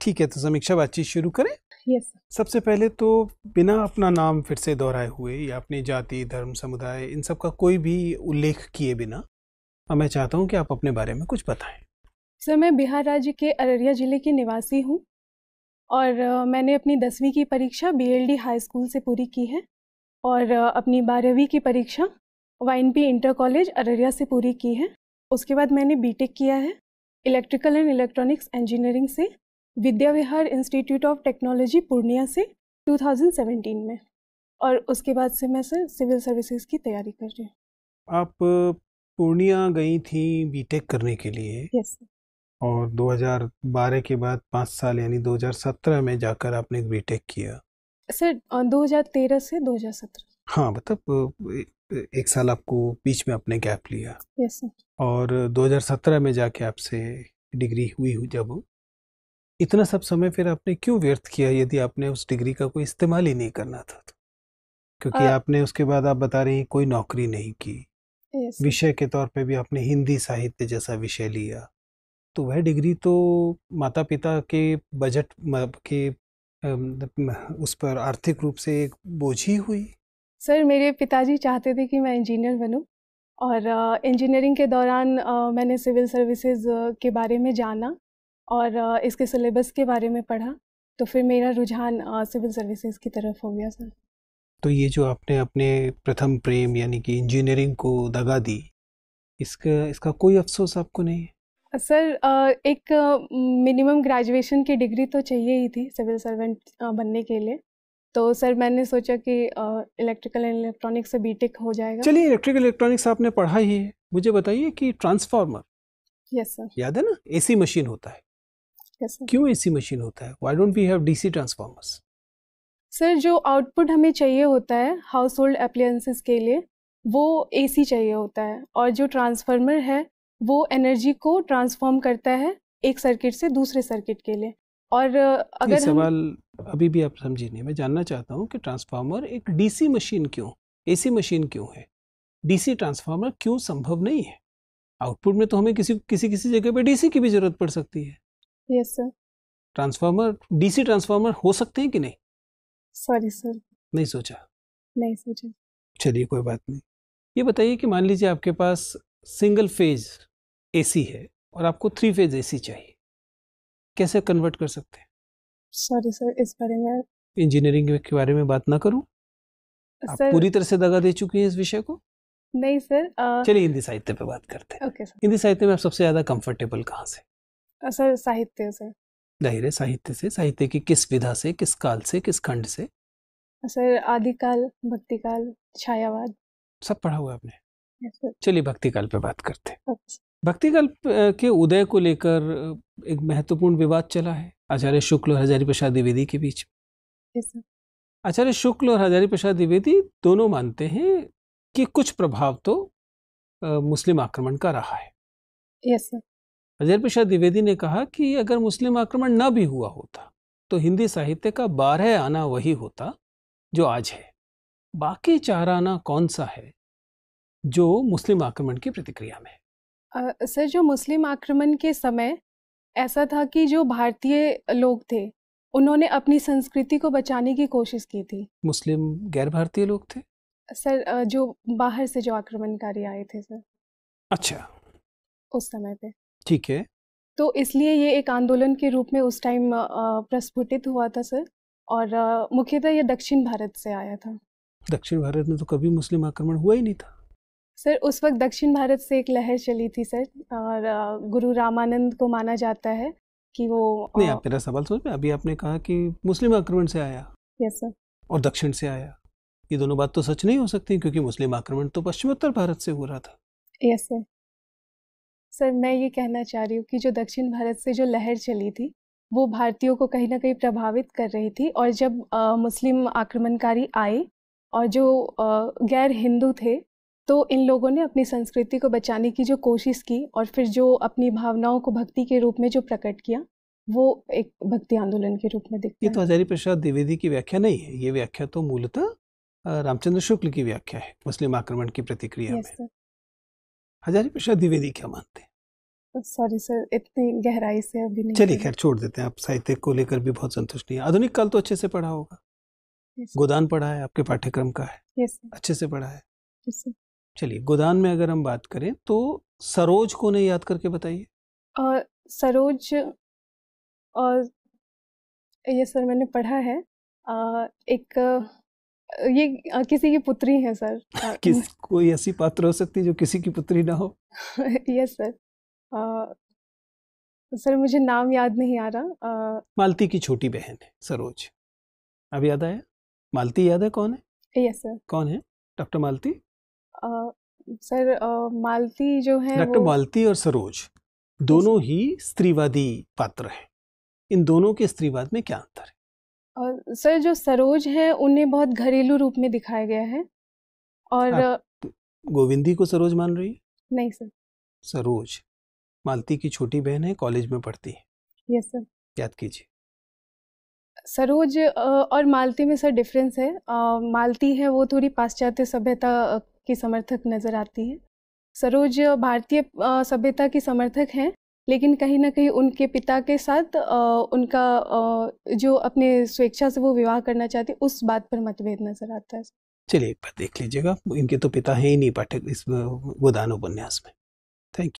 ठीक है तो समीक्षा बातचीत शुरू करें यस yes. सबसे पहले तो बिना अपना नाम फिर से दोहराए हुए या अपनी जाति धर्म समुदाय इन सब का कोई भी उल्लेख किए बिना मैं चाहता हूँ कि आप अपने बारे में कुछ बताएं सर मैं बिहार राज्य के अररिया ज़िले की निवासी हूँ और मैंने अपनी दसवीं की परीक्षा डी हाई स्कूल से पूरी की है और अपनी बारहवीं की परीक्षा पी इंटर कॉलेज अररिया से पूरी की है उसके बाद मैंने बीटेक किया है इलेक्ट्रिकल एंड इलेक्ट्रॉनिक्स इंजीनियरिंग से Vidya Vihar institute of technology Purnia से 2017 में और उसके बाद से मैं सर सिविल सर्विसेज की तैयारी कर रही हूँ आप पूर्णिया गई थी बीटेक करने के लिए यस yes, और 2012 के बाद पाँच साल यानी 2017 में जाकर आपने बीटेक किया सर 2013 से 2017 हाँ मतलब एक साल आपको बीच में अपने गैप लिया यस yes, और 2017 में जाके आपसे डिग्री हुई हुई जब इतना सब समय फिर आपने क्यों व्यर्थ किया यदि आपने उस डिग्री का कोई इस्तेमाल ही नहीं करना था तो? क्योंकि आ, आपने उसके बाद आप बता रही कोई नौकरी नहीं की विषय के तौर पे भी आपने हिंदी साहित्य जैसा विषय लिया तो वह डिग्री तो माता पिता के बजट के उस पर आर्थिक रूप से एक बोझ ही हुई सर मेरे पिताजी चाहते थे कि मैं इंजीनियर बनूं और इंजीनियरिंग के दौरान मैंने सिविल सर्विसेज के बारे में जाना और इसके सिलेबस के बारे में पढ़ा तो फिर मेरा रुझान सिविल सर्विसेज की तरफ हो गया सर तो ये जो आपने अपने प्रथम प्रेम यानी कि इंजीनियरिंग को दगा दी इसका इसका कोई अफसोस आपको नहीं है सर एक मिनिमम ग्रेजुएशन की डिग्री तो चाहिए ही थी सिविल सर्वेंट बनने के लिए तो सर मैंने सोचा कि इलेक्ट्रिकल एंड इलेक्ट्रॉनिक्स से बीटेक हो जाएगा चलिए इलेक्ट्रिकल इलेक्ट्रॉनिक्स आपने पढ़ा ही है मुझे बताइए कि ट्रांसफार्मर यस सर याद है ना एसी मशीन होता है क्यों एसी मशीन होता है why don't we have DC transformers sir जो आउटपुट हमें चाहिए होता है हाउस होल्ड अप्लायंसेस के लिए वो एसी चाहिए होता है और जो ट्रांसफार्मर है वो एनर्जी को ट्रांसफॉर्म करता है एक सर्किट से दूसरे सर्किट के लिए और तो अगर सवाल हम... अभी भी आप समझे नहीं मैं जानना चाहता हूँ कि ट्रांसफार्मर एक डीसी मशीन क्यों एसी मशीन क्यों है डीसी ट्रांसफार्मर क्यों संभव नहीं है आउटपुट में तो हमें किसी किसी किसी जगह पे डीसी की भी जरूरत पड़ सकती है yes sir transformer DC transformer हो सकते हैं कि नहीं सॉरी सर नहीं सोचा नहीं सोचा चलिए कोई बात नहीं ये बताइए कि मान लीजिए आपके पास सिंगल फेज एसी है और आपको थ्री फेज एसी चाहिए कैसे कन्वर्ट कर सकते हैं सॉरी सर इस बारे में इंजीनियरिंग के बारे में बात ना करूं आप पूरी तरह से दगा दे चुकी हैं इस विषय को नहीं सर आ... चलिए हिंदी साहित्य पे बात करते हैं okay, हिंदी साहित्य में आप सबसे ज्यादा कंफर्टेबल कहाँ से असर साहित्य से दाहिर साहित्य से साहित्य की किस विधा से किस काल से किस खंड से सर आदिकाल भक्तिकाल छायावाद सब पढ़ा हुआ आपने चलिए भक्तिकाल पे बात करते भक्तिकाल के उदय को लेकर एक महत्वपूर्ण विवाद चला है आचार्य शुक्ल और हजारी प्रसाद द्विवेदी के बीच आचार्य शुक्ल और हजारी प्रसाद द्विवेदी दोनों मानते हैं कि कुछ प्रभाव तो मुस्लिम आक्रमण का रहा है यस अजय प्रसाद द्विवेदी ने कहा कि अगर मुस्लिम आक्रमण न भी हुआ होता तो हिंदी साहित्य का बारह आना वही होता जो आज है बाकी चार आना कौन सा है जो मुस्लिम आक्रमण की प्रतिक्रिया में आ, सर जो मुस्लिम आक्रमण के समय ऐसा था कि जो भारतीय लोग थे उन्होंने अपनी संस्कृति को बचाने की कोशिश की थी मुस्लिम गैर भारतीय लोग थे सर जो बाहर से जो आक्रमणकारी आए थे सर अच्छा उस समय पे ठीक है तो इसलिए ये एक आंदोलन के रूप में उस टाइम प्रस्फुटित हुआ था सर और मुख्यतः ये दक्षिण भारत से आया था दक्षिण भारत में तो कभी मुस्लिम आक्रमण हुआ ही नहीं था सर उस वक्त दक्षिण भारत से एक लहर चली थी सर और गुरु रामानंद को माना जाता है कि वो नहीं आप मेरा सवाल समझ अभी आपने कहा कि मुस्लिम आक्रमण से आया यस सर और दक्षिण से आया ये दोनों बात तो सच नहीं हो सकती क्योंकि मुस्लिम आक्रमण तो पश्चिमोत्तर भारत से हो रहा था यस सर सर मैं ये कहना चाह रही हूँ कि जो दक्षिण भारत से जो लहर चली थी वो भारतीयों को कहीं ना कहीं प्रभावित कर रही थी और जब आ, मुस्लिम आक्रमणकारी आए और जो आ, गैर हिंदू थे तो इन लोगों ने अपनी संस्कृति को बचाने की जो कोशिश की और फिर जो अपनी भावनाओं को भक्ति के रूप में जो प्रकट किया वो एक भक्ति आंदोलन के रूप में दिखती ये तो हजारी प्रसाद द्विवेदी की व्याख्या नहीं है ये व्याख्या तो मूलतः रामचंद्र शुक्ल की व्याख्या है मुस्लिम आक्रमण की प्रतिक्रिया में हजारी प्रसाद द्विवेदी क्या मानते हैं सॉरी सर इतनी गहराई से अभी नहीं चलिए खैर छोड़ देते हैं आप साहित्य को लेकर भी बहुत संतुष्ट नहीं आधुनिक काल तो अच्छे से पढ़ा होगा गोदान पढ़ा है आपके पाठ्यक्रम का है अच्छे से पढ़ा है चलिए गोदान में अगर हम बात करें तो सरोज को नहीं याद करके बताइए सरोज और ये सर मैंने पढ़ा है आ, एक ये आ, किसी की पुत्री है सर किस कोई ऐसी पात्र हो सकती है जो किसी की पुत्री ना हो यस सर सर मुझे नाम याद नहीं आ रहा आ... मालती की छोटी बहन है सरोज अब याद आया मालती याद है कौन है यस सर कौन है डॉक्टर मालती आ, सर आ, मालती जो है डॉक्टर मालती और सरोज दोनों ही स्त्रीवादी पात्र हैं इन दोनों के स्त्रीवाद में क्या अंतर है और सर जो सरोज है उन्हें बहुत घरेलू रूप में दिखाया गया है और तो गोविंदी को सरोज मान रही है नहीं सर सरोज मालती की छोटी बहन है कॉलेज में पढ़ती है यस सर याद कीजिए सरोज और मालती में सर डिफरेंस है मालती है वो थोड़ी पाश्चात्य सभ्यता की समर्थक नज़र आती है सरोज भारतीय सभ्यता की समर्थक हैं लेकिन कहीं ना कहीं उनके पिता के साथ उनका जो अपने स्वेच्छा से वो विवाह करना चाहती उस बात पर मतभेद नज़र आता है चलिए एक बार देख लीजिएगा इनके तो पिता हैं ही नहीं पाठक इस गोदान उपन्यास में थैंक यू